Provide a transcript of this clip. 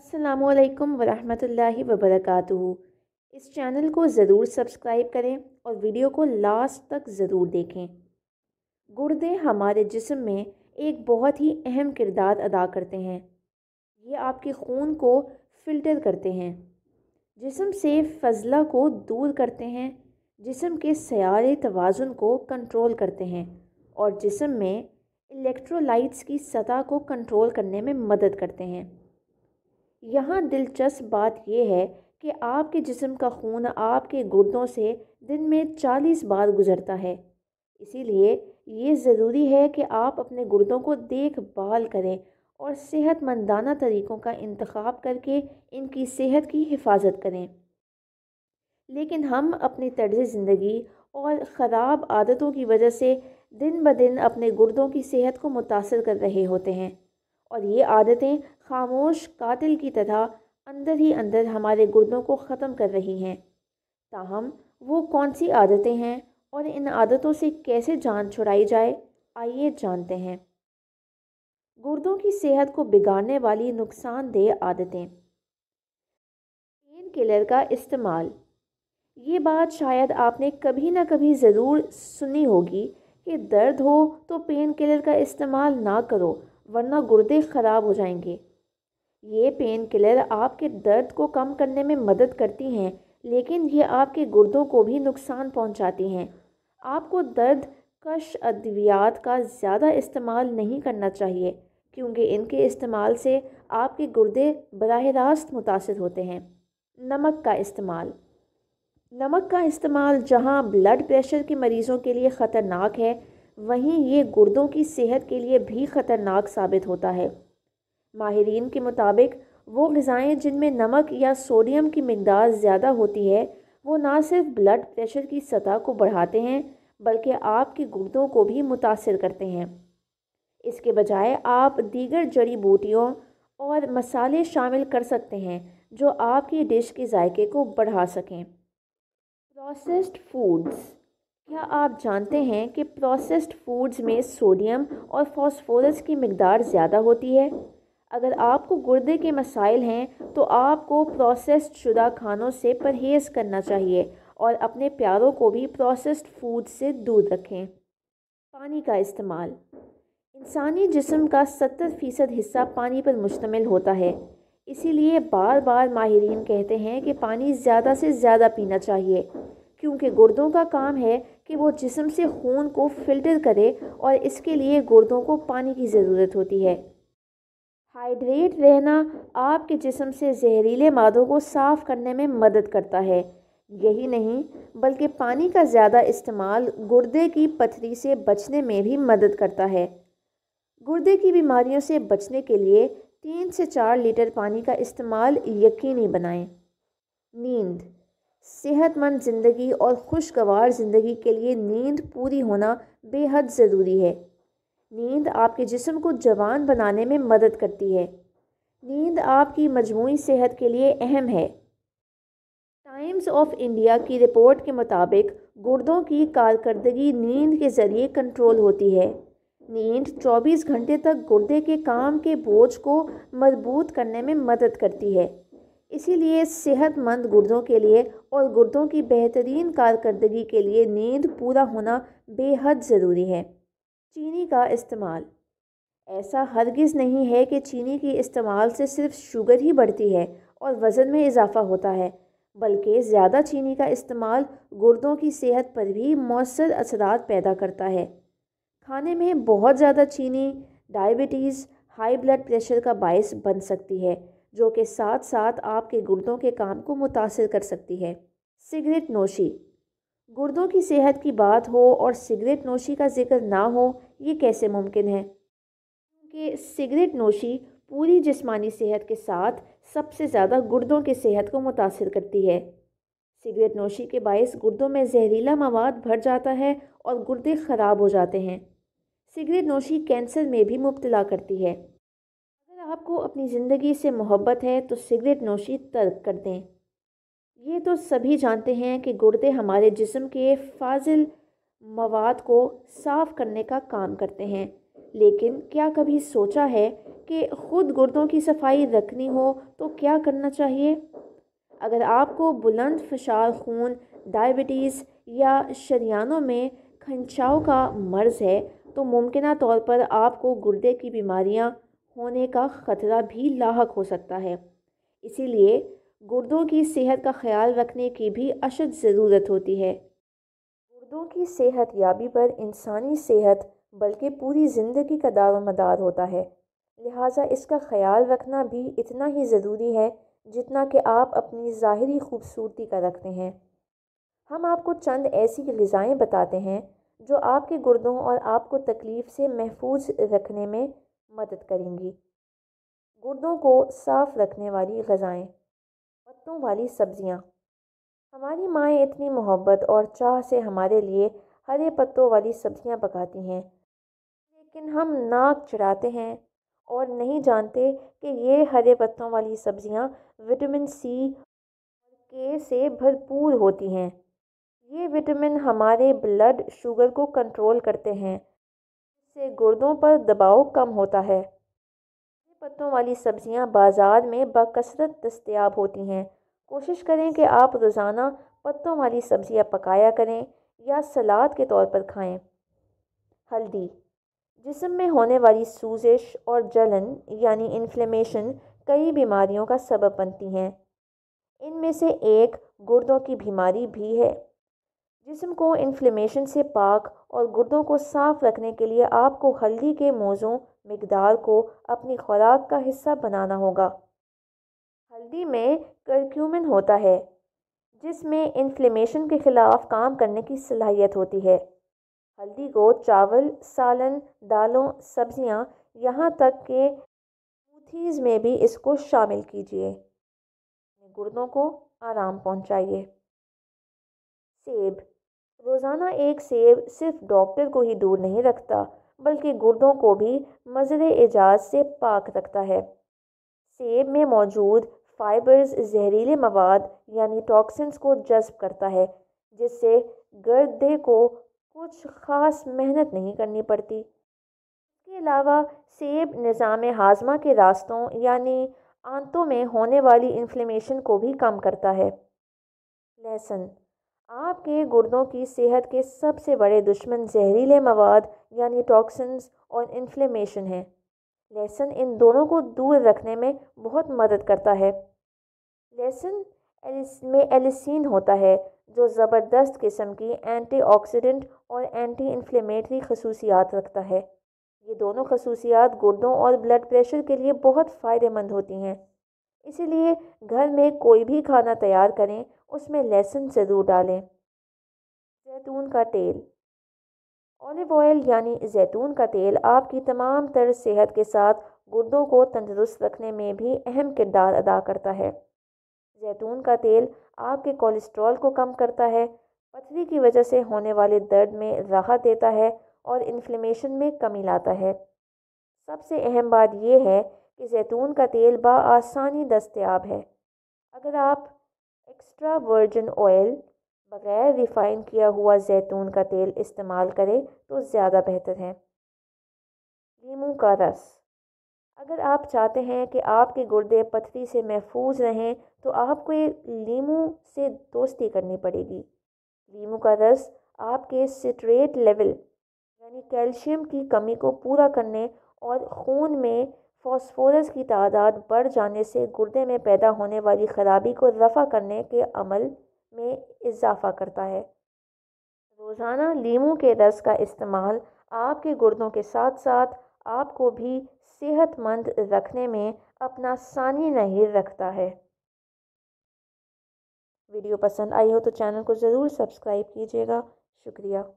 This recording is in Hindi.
असलकम वरहमतुल्लाहि वबरकातुहू इस चैनल को ज़रूर सब्सक्राइब करें और वीडियो को लास्ट तक ज़रूर देखें गुर्दे हमारे जिस्म में एक बहुत ही अहम किरदार अदा करते हैं ये आपके खून को फ़िल्टर करते हैं जिस्म से फजला को दूर करते हैं जिस्म के सारे तोज़ुन को कंट्रोल करते हैं और जिस्म में इलेक्ट्रोलाइट्स की सतह को कंट्रोल करने में मदद करते हैं यहाँ दिलचस्प बात यह है कि आपके जिस्म का खून आपके गुर्दों से दिन में चालीस बार गुज़रता है इसीलिए ये ज़रूरी है कि आप अपने गुर्दों को देखभाल करें और सेहतमंदाना तरीक़ों का इंतखब करके इनकी सेहत की हिफाजत करें लेकिन हम अपनी तर्ज ज़िंदगी और ख़राब आदतों की वजह से दिन ब दिन अपने गुर्दों की सेहत को मुतासर कर रहे होते हैं और ये आदतें खामोश कातिल की तरह अंदर ही अंदर हमारे गुर्दों को ख़त्म कर रही हैं ताहम वो कौन सी आदतें हैं और इन आदतों से कैसे जान छुड़ाई जाए आइए जानते हैं गुर्दों की सेहत को बिगाड़ने वाली नुकसानदेह आदतें पेन किलर का इस्तेमाल ये बात शायद आपने कभी ना कभी ज़रूर सुनी होगी कि दर्द हो तो पेन किलर का इस्तेमाल ना करो वरना गुर्दे ख़राब हो जाएंगे ये पेन किलर आपके दर्द को कम करने में मदद करती हैं लेकिन ये आपके गुर्दों को भी नुकसान पहुंचाती हैं आपको दर्द कश अद्वियात का ज़्यादा इस्तेमाल नहीं करना चाहिए क्योंकि इनके इस्तेमाल से आपके गुर्दे बरह रास्त मुतासर होते हैं नमक का इस्तेमाल नमक का इस्तेमाल जहाँ ब्लड प्रेशर के मरीज़ों के लिए ख़तरनाक है वहीं ये गुर्दों की सेहत के लिए भी ख़तरनाक साबित होता है माहरीन के मुताबिक वो गज़ाएँ जिनमें नमक या सोडियम की मिदार ज़्यादा होती है वो ना सिर्फ ब्लड प्रेशर की सतह को बढ़ाते हैं बल्कि आपके गुर्दों को भी मुतासर करते हैं इसके बजाय आप दीगर जड़ी बूटियों और मसाले शामिल कर सकते हैं जो आपकी डिश के जायके को बढ़ा सकें प्रोसेस्ड फूड्स क्या आप जानते हैं कि प्रोसेस्ड फूड्स में सोडियम और फॉस्फोरस की मकदार ज़्यादा होती है अगर आपको गुर्दे के मसाइल हैं तो आपको प्रोसेस्ड शुदा खानों से परहेज़ करना चाहिए और अपने प्यारों को भी प्रोसेस्ड फूड से दूर रखें पानी का इस्तेमाल इंसानी जिसम का सत्तर फ़ीसद हिस्सा पानी पर मुश्तमिल होता है इसीलिए बार बार माहरीन कहते हैं कि पानी ज़्यादा से ज़्यादा पीना चाहिए क्योंकि गुर्दों का काम है कि वो जिसम से खून को फिल्टर करे और इसके लिए गुर्दों को पानी की ज़रूरत होती है हाइड्रेट रहना आपके जिसम से जहरीले मादों को साफ़ करने में मदद करता है यही नहीं बल्कि पानी का ज़्यादा इस्तेमाल गुर्दे की पथरी से बचने में भी मदद करता है गुर्दे की बीमारियों से बचने के लिए तीन से चार लीटर पानी का इस्तेमाल यकीनी बनाएं नींद सेहतमंद ज़िंदगी और खुशगवार ज़िंदगी के लिए नींद पूरी होना बेहद ज़रूरी है नींद आपके जिस्म को जवान बनाने में मदद करती है नींद आपकी मजमू सेहत के लिए अहम है टाइम्स ऑफ इंडिया की रिपोर्ट के मुताबिक गुर्दों की कारकर्दगी नींद के ज़रिए कंट्रोल होती है नींद 24 घंटे तक गुर्दे के काम के बोझ को मजबूत करने में मदद करती है इसीलिए सेहतमंद गुर्दों के लिए और गुर्दों की बेहतरीन कारकर्दगी के लिए नींद पूरा होना बेहद ज़रूरी है चीनी का इस्तेमाल ऐसा हरगिज़ नहीं है कि चीनी के इस्तेमाल से सिर्फ शुगर ही बढ़ती है और वज़न में इजाफ़ा होता है बल्कि ज़्यादा चीनी का इस्तेमाल गुर्दों की सेहत पर भी मौसर असरात पैदा करता है खाने में बहुत ज़्यादा चीनी डायबिटीज़ हाई ब्लड प्रेशर का बायस बन सकती है जो कि साथ साथ आपके गुर्दों के काम को मुतासर कर सकती है सिगरेट नोशी गुर्दों की सेहत की बात हो और सिगरेट नोशी का जिक्र ना हो ये कैसे मुमकिन है क्योंकि सिगरेट नोशी पूरी जिस्मानी सेहत के साथ सबसे ज़्यादा गुर्दों की सेहत को मुतासर करती है सिगरेट नोशी के बायस गुर्दों में जहरीला मवाद भर जाता है और गुर्दे ख़राब हो जाते हैं सिगरेट नोशी कैंसर में भी मुबतला करती है आपको अपनी ज़िंदगी से मोहब्बत है तो सिगरेट नोशी तर्क कर दें ये तो सभी जानते हैं कि गुर्दे हमारे जिस्म के फाजिल मवाद को साफ़ करने का काम करते हैं लेकिन क्या कभी सोचा है कि ख़ुद गुर्दों की सफाई रखनी हो तो क्या करना चाहिए अगर आपको बुलंद फशार खून डायबिटीज़ या शरियानों में खंचाव का मर्ज़ है तो मुमकिन तौर पर आपको गुर्दे की बीमारियां होने का खतरा भी लाक हो सकता है इसीलिए गुर्दों की सेहत का ख्याल रखने की भी अशद ज़रूरत होती है गुर्दों की सेहत याबी पर इंसानी सेहत बल्कि पूरी ज़िंदगी का दारोमदार होता है लिहाजा इसका ख्याल रखना भी इतना ही ज़रूरी है जितना कि आप अपनी ज़ाहरी खूबसूरती का रखते हैं हम आपको चंद ऐसी गज़ाएँ बताते हैं जो आपके गुर्दों और आपको तकलीफ़ से महफूज रखने में मदद करेंगी गुर्दों को साफ रखने वाली गज़ाएँ पत्तों वाली सब्ज़ियाँ हमारी माएँ इतनी मोहब्बत और चाह से हमारे लिए हरे पत्तों वाली सब्ज़ियाँ पकाती हैं लेकिन हम नाक चढ़ाते हैं और नहीं जानते कि ये हरे पत्तों वाली सब्ज़ियाँ विटामिन सी के से भरपूर होती हैं ये विटामिन हमारे ब्लड शुगर को कंट्रोल करते हैं से गुर्दों पर दबाव कम होता है पत्तों वाली सब्जियां बाज़ार में बकसरत दस्तियाब होती हैं कोशिश करें कि आप रोज़ाना पत्तों वाली सब्जियां पकाया करें या सलाद के तौर पर खाएं। हल्दी जिसम में होने वाली सूजिश और जलन यानी इन्फ्लेमेशन कई बीमारियों का सबब बनती हैं इनमें से एक गुर्दों की बीमारी भी है जिसम को इन्फ्लेमेशन से पाक और गुर्दों को साफ़ रखने के लिए आपको हल्दी के मौज़ों मकदार को अपनी खुराक का हिस्सा बनाना होगा हल्दी में करक्यूमिन होता है जिसमें इन्फ्लेमेशन के ख़िलाफ़ काम करने की सलाहियत होती है हल्दी को चावल सालन दालों सब्जियां यहाँ तक के मूथीज़ में भी इसको शामिल कीजिए गुर्दों को आराम पहुँचाइए सेब रोज़ाना एक सेब सिर्फ डॉक्टर को ही दूर नहीं रखता बल्कि गुर्दों को भी मजर एजाज से पाक रखता है सेब में मौजूद फाइबर्स जहरीले मवाद यानी टॉक्सिन्स को जज्ब करता है जिससे गर्दे को कुछ ख़ास मेहनत नहीं करनी पड़ती इसके अलावा सेब निज़ाम हाजमा के रास्तों यानी आंतों में होने वाली इन्फ्लेमेशन को भी कम करता है लहसुन आपके गुर्दों की सेहत के सबसे बड़े दुश्मन जहरीले मवाद यानी टॉक्सिन्स और इन्फ्लेमेशन है लहसुन इन दोनों को दूर रखने में बहुत मदद करता है लहसुन में एलिसिन होता है जो ज़बरदस्त किस्म की एंटीऑक्सीडेंट और एंटी इन्फ्लेमेटरी खसूसियात रखता है ये दोनों खसूसियात गुर्दों और ब्लड प्रेशर के लिए बहुत फ़ायदेमंद होती हैं इसीलिए घर में कोई भी खाना तैयार करें उसमें लहसुन ज़रूर डालें जैतून का तेल ऑलिव ऑयल यानी जैतून का तेल आपकी तमाम तर सेहत के साथ गुर्दों को तंदुरुस्त रखने में भी अहम किरदार अदा करता है जैतून का तेल आपके कोलेस्ट्रॉल को कम करता है पथरी की वजह से होने वाले दर्द में राहत देता है और इन्फ्लेमेशन में कमी लाता है सबसे अहम बात यह है कि जैतून का तेल बसानी दस्तियाब है अगर आप एक्स्ट्रा वर्जिन ऑयल बग़ैर रिफ़ाइन किया हुआ जैतून का तेल इस्तेमाल करें तो ज़्यादा बेहतर है नींबू का रस अगर आप चाहते हैं कि आपके गुर्दे पथरी से महफूज रहें तो आपको लीम से दोस्ती करनी पड़ेगी लीम का रस आपके सिट्रेट लेवल यानी कैल्शियम की कमी को पूरा करने और खून में फॉस्फोरस की तादाद बढ़ जाने से गुर्दे में पैदा होने वाली खराबी को रफ़ा करने के अमल में इजाफ़ा करता है रोज़ाना लीमू के रस का इस्तेमाल आपके गुर्दों के साथ साथ आपको भी सेहतमंद रखने में अपना सानी नहीं रखता है वीडियो पसंद आई हो तो चैनल को ज़रूर सब्सक्राइब कीजिएगा शुक्रिया